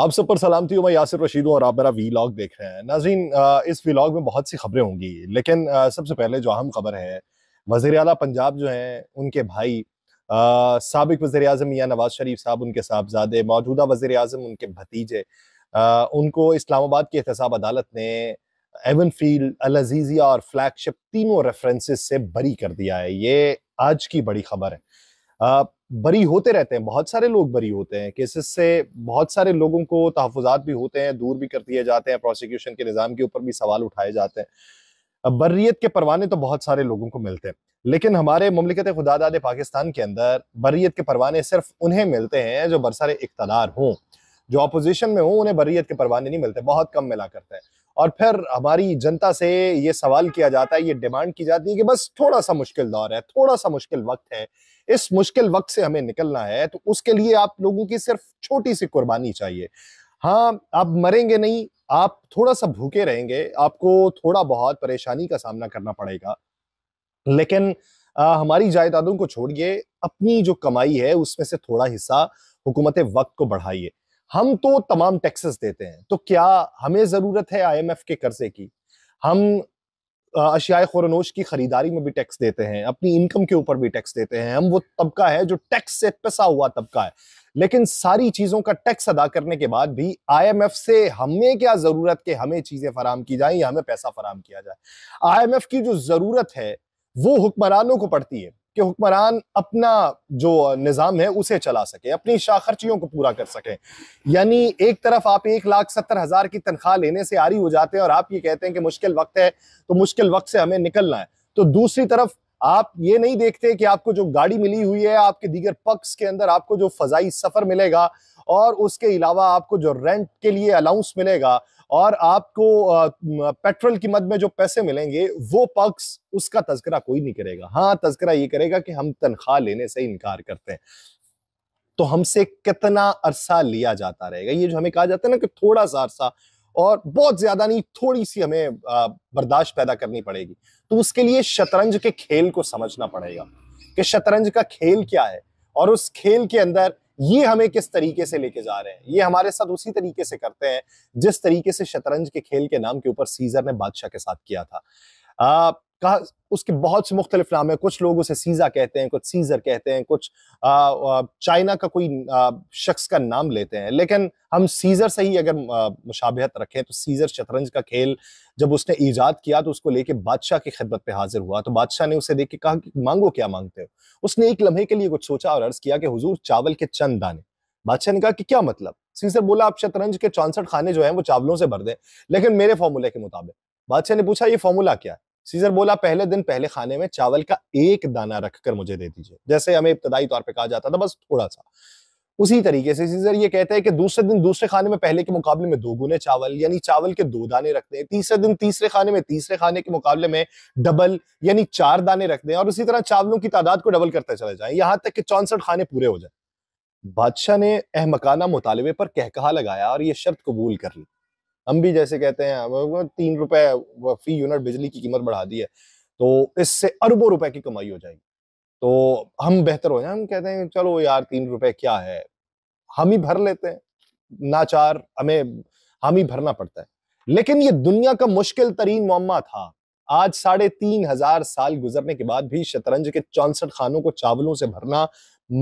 आप सब पर सलामती हूँ मैं यासिर रशीद हूँ और आप मेरा वीलॉग देख रहे हैं नाजीन इस वीलॉग में बहुत सी खबरें होंगी लेकिन सबसे पहले जो अहम खबर है वजीर अला पंजाब जो हैं उनके भाई सबक वजी अजम मियाँ नवाज शरीफ साहब उनके साहबजादे मौजूदा वजी अजम उनके भतीजे आ, उनको इस्लामाबाद की एहतसाब अदालत ने एवन फील्ड अलजीजिया और फ्लैगशिप तीनों रेफरेंसेस से बरी कर दिया है ये आज की बड़ी खबर है आ, बरी होते रहते हैं बहुत सारे लोग बरी होते हैं केसेस से बहुत सारे लोगों को तहफात भी होते हैं दूर भी कर दिए जाते हैं प्रोसिक्यूशन के निज़ाम के ऊपर भी सवाल उठाए जाते हैं बर्रियत के परवाने तो बहुत सारे लोगों को मिलते हैं लेकिन हमारे ममलिकत खुदादाद पाकिस्तान के अंदर बरीत के परवाने सिर्फ उन्हें मिलते हैं जो बरसारे इकतदार हों जो अपोजिशन में हों उन्हें बरीत के परवाने नहीं मिलते बहुत कम मिला करते हैं और फिर हमारी जनता से ये सवाल किया जाता है ये डिमांड की जाती है कि बस थोड़ा सा मुश्किल दौर है थोड़ा सा मुश्किल वक्त है इस मुश्किल वक्त से हमें निकलना है तो उसके लिए आप लोगों की सिर्फ छोटी सी कुर्बानी चाहिए हाँ आप मरेंगे नहीं आप थोड़ा सा भूखे रहेंगे आपको थोड़ा बहुत परेशानी का सामना करना पड़ेगा लेकिन आ, हमारी जायदादों को छोड़िए अपनी जो कमाई है उसमें से थोड़ा हिस्सा हुकूमत वक्त को बढ़ाइए हम तो तमाम टैक्सेस देते हैं तो क्या हमें ज़रूरत है आईएमएफ के कर्जे की हम अशियाए खुरनोश की ख़रीदारी में भी टैक्स देते हैं अपनी इनकम के ऊपर भी टैक्स देते हैं हम वो तबका है जो टैक्स से पिसा हुआ तबका है लेकिन सारी चीज़ों का टैक्स अदा करने के बाद भी आईएमएफ से हमें क्या ज़रूरत के हमें चीज़ें फराम की जाए या हमें पैसा फराम किया जाए आईएमएफ की जो ज़रूरत है वो हुक्मरानों को पड़ती है कि हुक्मरान अपना जो निज़ाम है उसे चला सके अपनी शाखर्चियों को पूरा कर सकें यानी एक तरफ आप एक लाख सत्तर हज़ार की तनख्वाह लेने से आरी हो जाते हैं और आप ये कहते हैं कि मुश्किल वक्त है तो मुश्किल वक्त से हमें निकलना है तो दूसरी तरफ आप ये नहीं देखते कि आपको जो गाड़ी मिली हुई है आपके दीगर पक्ष के अंदर आपको जो फजाई सफ़र मिलेगा और उसके अलावा आपको जो रेंट के लिए अलाउंस मिलेगा और आपको पेट्रोल की मद में जो पैसे मिलेंगे वो पक्ष उसका तस्करा कोई नहीं करेगा हाँ तस्करा ये करेगा कि हम तनख्वाह लेने से इनकार करते हैं तो हमसे कितना अरसा लिया जाता रहेगा ये जो हमें कहा जाता है ना कि थोड़ा सा अरसा और बहुत ज्यादा नहीं थोड़ी सी हमें बर्दाश्त पैदा करनी पड़ेगी तो उसके लिए शतरंज के खेल को समझना पड़ेगा कि शतरंज का खेल क्या है और उस खेल के अंदर ये हमें किस तरीके से लेके जा रहे हैं ये हमारे साथ उसी तरीके से करते हैं जिस तरीके से शतरंज के खेल के नाम के ऊपर सीजर ने बादशाह के साथ किया था आ, कहा उसके बहुत से मुख्तलिफ नाम है कुछ लोग उसे सीज़ा कहते हैं कुछ सीज़र कहते हैं कुछ चाइना का कोई शख्स का नाम लेते हैं लेकिन हम सीज़र से ही अगर मुशाबहत रखें तो सीज़र शतरंज का खेल जब उसने ईजाद किया तो उसको लेके बादशाह की खिदमत पे हाजिर हुआ तो बादशाह ने उसे देख के कहा कि मांगो क्या मांगते हो उसने एक लम्हे के लिए कुछ सोचा और अर्ज किया कि हुजूर चावल के चंद दाने बादशाह ने कहा कि क्या मतलब सीजर बोला आप शतरंज के चौंसठ खाने जो है वो चावलों से भर दें लेकिन मेरे फॉर्मूले के मुताबिक बादशाह ने पूछा ये फॉर्मूला क्या है सीजर बोला पहले दिन पहले खाने में चावल का एक दाना रखकर मुझे दे दीजिए जैसे हमें इब्तदाई तौर पर कहा जाता था बस थोड़ा सा उसी तरीके से सीजर ये कहते हैं कि दूसरे दिन दूसरे खाने में पहले के मुकाबले में दो गुने चावल यानी चावल के दो दाने रख दें तीसरे दिन तीसरे खाने में तीसरे खाने के मुकाबले में डबल यानी चार दाने रख दें और उसी तरह चावलों की तादाद को डबल करते चले जाए यहां तक कि चौंसठ खाने पूरे हो जाए बादशाह ने अहमकाना मुतालबे पर कहकहा लगाया और ये शर्त कबूल कर ली हम भी जैसे कहते हैं तीन रुपए फी यूनिट बिजली की कीमत बढ़ा दी है तो इससे अरबों रुपए की कमाई हो जाएगी तो हम बेहतर हो जाए हम कहते हैं चलो यार तीन रुपए क्या है हम ही भर लेते हैं नाचार हमें हम ही भरना पड़ता है लेकिन ये दुनिया का मुश्किल तरीन मामा था आज साढ़े तीन हजार साल गुजरने के बाद भी शतरंज के चौंसठ खानों को चावलों से भरना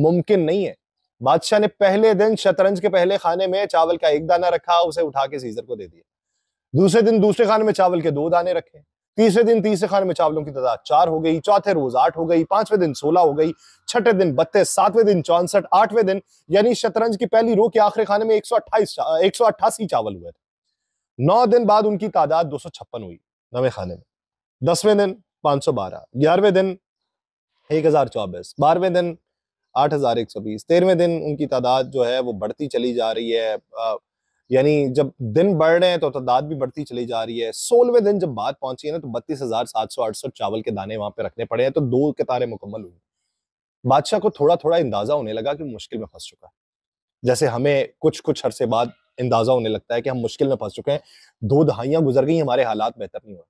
मुमकिन नहीं है बादशाह ने पहले दिन शतरंज के पहले खाने में चावल का एक दाना रखा उसे उठा के सीजर को दे दिया दूसरे दिन दूसरे खाने में चावल के दो दाने रखे तीसरे दिन तीसरे खाने में चावलों की तादाद चार हो गई चौथे रोज आठ हो गई पांचवें दिन सोलह हो गई छठे दिन बत्तीस सातवें दिन चौसठ आठवें दिन यानी शतरंज की पहली रो के आखिरी खाने में एक सौ अट्ठाईस एक सौ अट्ठासी चावल हुए थे नौ दिन बाद उनकी तादाद दो सौ छप्पन हुई नवे खाने में दसवें दिन पांच सौ बारह ग्यारहवें दिन एक हजार चौबीस बारहवें दिन आठ हज़ार एक सौ बीस तेरहवें दिन उनकी तादाद जो है वो बढ़ती चली जा रही है यानी जब दिन बढ़ रहे हैं तो तादाद भी बढ़ती चली जा रही है सोलहवें दिन जब बात पहुंची है ना तो बत्तीस हज़ार सात सौ आठ सौ चावल के दाने वहां पे रखने पड़े हैं तो दो कतारें मुकम्मल हुई बादशाह को थोड़ा थोड़ा अंदाज़ा होने लगा कि मुश्किल में फंस चुका है जैसे हमें कुछ कुछ अरसे बाद अंदाज़ा होने लगता है कि हम मुश्किल में फंस चुके हैं दो दहाइयाँ गुजर गई हमारे हालात बेहतर नहीं हुए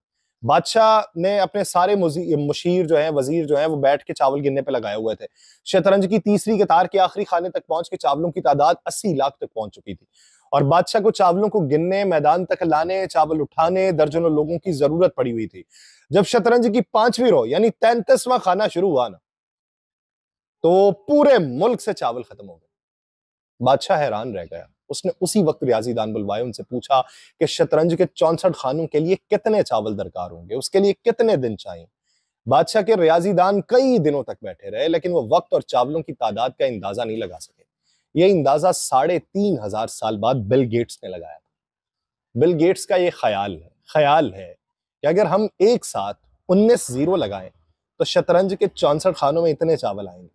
बादशाह ने अपने सारे मुशीर जो है वजीर जो है वो बैठ के चावल गिनने पे लगाए हुए थे शतरंज की तीसरी कतार के आखिरी खाने तक पहुंच के चावलों की तादाद अस्सी लाख तक पहुंच चुकी थी और बादशाह को चावलों को गिनने मैदान तक लाने चावल उठाने दर्जनों लोगों की जरूरत पड़ी हुई थी जब शतरंज की पांचवी रो यानी तैंतीसवा खाना शुरू हुआ ना तो पूरे मुल्क से चावल खत्म हो गए बादशाह हैरान रह गया उसने उसी वक्त रियाजी दान बुलवाए उनसे पूछा कि शतरंज के चौंसठ खानों के लिए कितने चावल दरकार होंगे उसके लिए कितने दिन चाहिए बादशाह के रियाजी दान कई दिनों तक बैठे रहे लेकिन वो वक्त और चावलों की तादाद का अंदाजा नहीं लगा सके ये अंदाजा साढ़े तीन हजार साल बाद बिल गेट्स ने लगाया था बिल गेट्स का ये ख्याल है ख्याल है कि अगर हम एक साथ उन्नीस जीरो लगाएं तो शतरंज के चौंसठ खानों में इतने चावल आएंगे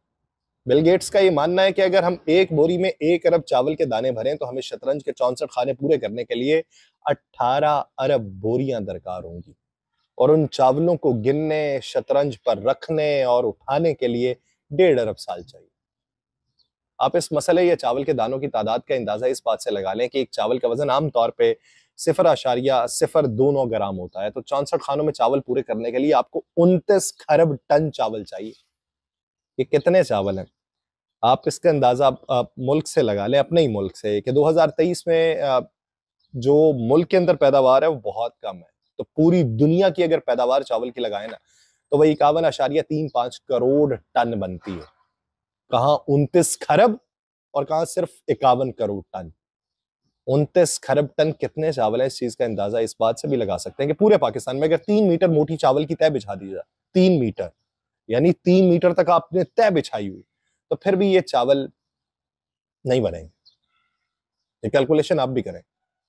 बिल गेट्स का ये मानना है कि अगर हम एक बोरी में एक अरब चावल के दाने भरें तो हमें शतरंज के चौंसठ खाने पूरे करने के लिए 18 अरब बोरियां दरकार होंगी और उन चावलों को गिनने शतरंज पर रखने और उठाने के लिए डेढ़ अरब साल चाहिए आप इस मसले या चावल के दानों की तादाद का अंदाजा इस बात से लगा लें कि एक चावल का वजन आमतौर पर सिफर आशारिया सिफर दोनों ग्राम होता है तो चौंसठ खानों में चावल पूरे करने के लिए आपको उनतीस खरब टन चावल चाहिए ये कितने चावल हैं आप इसका अंदाज़ा आप मुल्क से लगा लें अपने ही मुल्क से कि 2023 में जो मुल्क के अंदर पैदावार है वो बहुत कम है तो पूरी दुनिया की अगर पैदावार चावल की लगाए ना तो वही इक्यावन आशारिया तीन पाँच करोड़ टन बनती है कहाँ उनतीस खरब और कहाँ सिर्फ इक्यावन करोड़ टन उनतीस खरब टन कितने चावल है इस चीज़ का अंदाज़ा इस बात से भी लगा सकते हैं कि पूरे पाकिस्तान में अगर तीन मीटर मोटी चावल की तय बिछा दी जाए तीन मीटर यानी तीन मीटर तक आपने तय बिछाई हुई तो फिर भी ये चावल नहीं बनेंगे ये कैलकुलेशन आप भी करें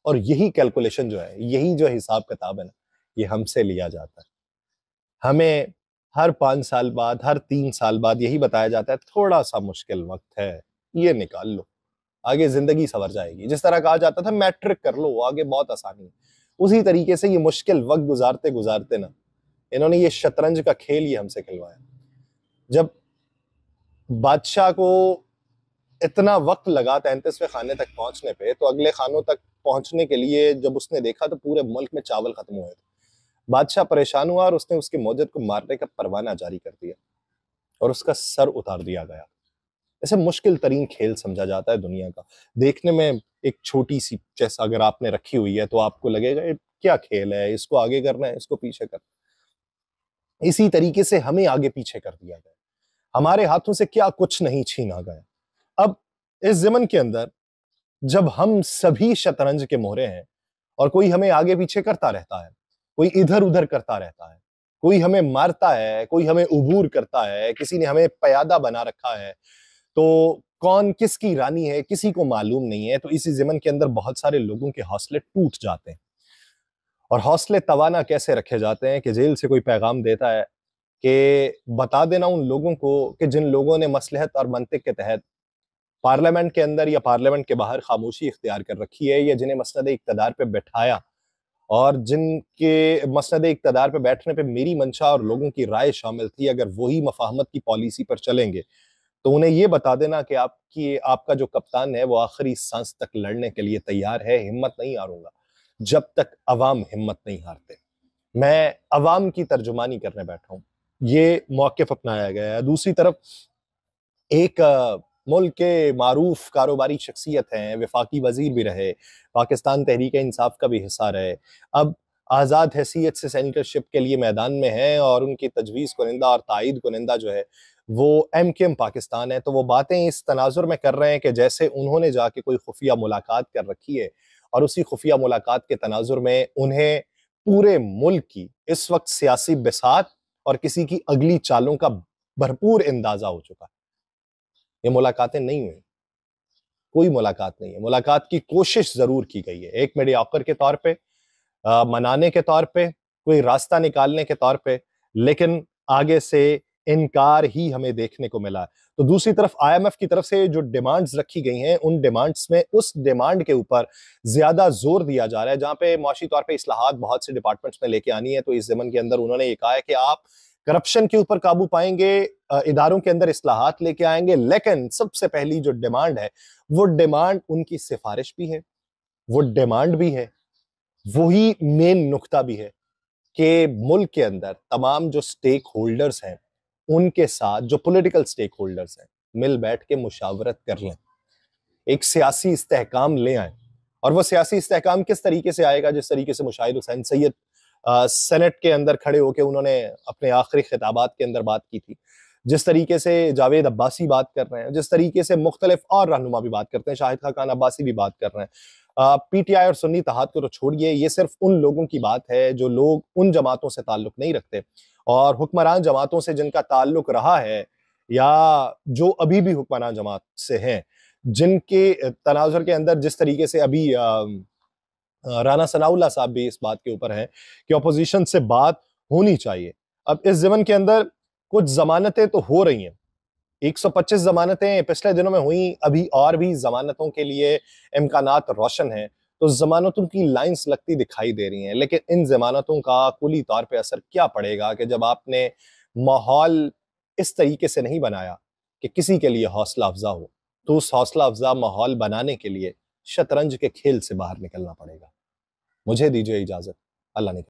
और यही कैलकुलेशन जो है यही जो हिसाब किताब है ना ये हमसे लिया जाता है हमें हर पाँच साल बाद हर तीन साल बाद यही बताया जाता है थोड़ा सा मुश्किल वक्त है ये निकाल लो आगे जिंदगी सवर जाएगी जिस तरह कहा जाता था मैट्रिक कर लो आगे बहुत आसानी है उसी तरीके से ये मुश्किल वक्त गुजारते गुजारते ना इन्होंने ये शतरंज का खेल ही हमसे खिलवाया जब बादशाह को इतना वक्त लगा तैंतीसवें खाने तक पहुंचने पे तो अगले खानों तक पहुंचने के लिए जब उसने देखा तो पूरे मुल्क में चावल खत्म हुए थे बादशाह परेशान हुआ और उसने उसकी मौजद को मारने का परवाना जारी कर दिया और उसका सर उतार दिया गया ऐसे मुश्किल तरीन खेल समझा जाता है दुनिया का देखने में एक छोटी सी चेस अगर आपने रखी हुई है तो आपको लगेगा क्या खेल है इसको आगे करना है इसको पीछे करना इसी तरीके से हमें आगे पीछे कर दिया गया हमारे हाथों से क्या कुछ नहीं छीना गया अब इस जमन के अंदर जब हम सभी शतरंज के मोहरे हैं और कोई हमें आगे पीछे करता रहता है कोई इधर उधर करता रहता है कोई हमें मारता है कोई हमें उबूर करता है किसी ने हमें प्यादा बना रखा है तो कौन किसकी रानी है किसी को मालूम नहीं है तो इसी जमन के अंदर बहुत सारे लोगों के हौसले टूट जाते हैं और हौसले तवाना कैसे रखे जाते हैं कि जेल से कोई पैगाम देता है कि बता देना उन लोगों को कि जिन लोगों ने मसलहत और मनतिक के तहत पार्लियामेंट के अंदर या पार्लियामेंट के बाहर खामोशी इख्तियार कर रखी है या जिन्हें मसद इकतदार पर बैठाया और जिनके मसद इकतदार पर बैठने पर मेरी मंशा और लोगों की राय शामिल थी अगर वही मफाहमत की पॉलिसी पर चलेंगे तो उन्हें ये बता देना कि आपकी आपका जो कप्तान है वो आखिरी सांस तक लड़ने के लिए तैयार है हिम्मत नहीं हारूंगा जब तक अवाम हिम्मत नहीं हारते मैं अवाम की तर्जुमानी करने बैठा हूँ ये मौकफ अपनाया गया है दूसरी तरफ एक मुल्क के मरूफ कारोबारी शख्सियत हैं वफाकी वजीर भी रहे पाकिस्तान तहरीक इंसाफ का भी हिस्सा रहे अब आज़ाद हैसियत से सैनिकरशिप के लिए मैदान में हैं और उनकी तजवीज़ कुनिंदा और तइद कुनिंदा जो है वो एम के एम पाकिस्तान है तो वो बातें इस तनाजुर में कर रहे हैं कि जैसे उन्होंने जाके कोई खुफिया मुलाकात कर रखी है और उसी खुफिया मुलाकात के तनाजुर में उन्हें पूरे मुल्क की इस वक्त सियासी बिसात और किसी की अगली चालों का भरपूर अंदाजा हो चुका है ये मुलाकातें नहीं हुई कोई मुलाकात नहीं है मुलाकात की कोशिश जरूर की गई है एक मीडियाकर के तौर पे आ, मनाने के तौर पे कोई रास्ता निकालने के तौर पे लेकिन आगे से इनकार ही हमें देखने को मिला तो दूसरी तरफ आईएमएफ की तरफ से जो डिमांड्स रखी गई हैं उन डिमांड्स में उस डिमांड के ऊपर ज्यादा जोर दिया जा रहा है जहां पे मौशी तौर पे असलाहत बहुत से डिपार्टमेंट्स में लेके आनी है तो इस जमन के अंदर उन्होंने ये कहा है कि आप करप्शन के ऊपर काबू पाएंगे इदारों के अंदर असलाहत लेके आएंगे लेकिन सबसे पहली जो डिमांड है वो डिमांड उनकी सिफारिश भी है वो डिमांड भी है वही मेन नुकता भी है कि मुल्क के अंदर तमाम जो स्टेक होल्डर्स हैं उनके साथ जो पॉलिटिकल स्टेक होल्डर्स हैं मिल बैठ के मुशावरत कर लें एक सियासी इस्तेकाम ले आए और वो सियासी इस्तेकाम किस तरीके से आएगा जिस तरीके से मुशाहिद हुसैन सैयद सेनेट के अंदर खड़े होकर उन्होंने अपने आखिरी खिताबात के अंदर बात की थी जिस तरीके से जावेद अब्बासी बात कर रहे हैं जिस तरीके से मुख्तलिफ और रहनुमा भी बात करते हैं शाहिद खान अब्बासी भी बात कर रहे हैं पीटीआई और सुन्नी तहाद को तो छोड़िए ये सिर्फ उन लोगों की बात है जो लोग उन जमातों से ताल्लुक नहीं रखते और हुक्मरान जमातों से जिनका ताल्लुक रहा है या जो अभी भी हुक्मरान जमात से हैं जिनके तनाजर के अंदर जिस तरीके से अभी आ, राना सनाउल्ला साहब भी इस बात के ऊपर हैं कि अपोजिशन से बात होनी चाहिए अब इस जीवन के अंदर कुछ जमानतें तो हो रही हैं 125 जमानतें पिछले दिनों में हुई अभी और भी जमानतों के लिए इम्कान रोशन हैं तो जमानतों की लाइंस लगती दिखाई दे रही हैं लेकिन इन जमानतों का कुली तौर पे असर क्या पड़ेगा कि जब आपने माहौल इस तरीके से नहीं बनाया कि किसी के लिए हौसला अफजा हो तो उस हौसला अफजा माहौल बनाने के लिए शतरंज के खेल से बाहर निकलना पड़ेगा मुझे दीजिए इजाज़त अल्लाह ने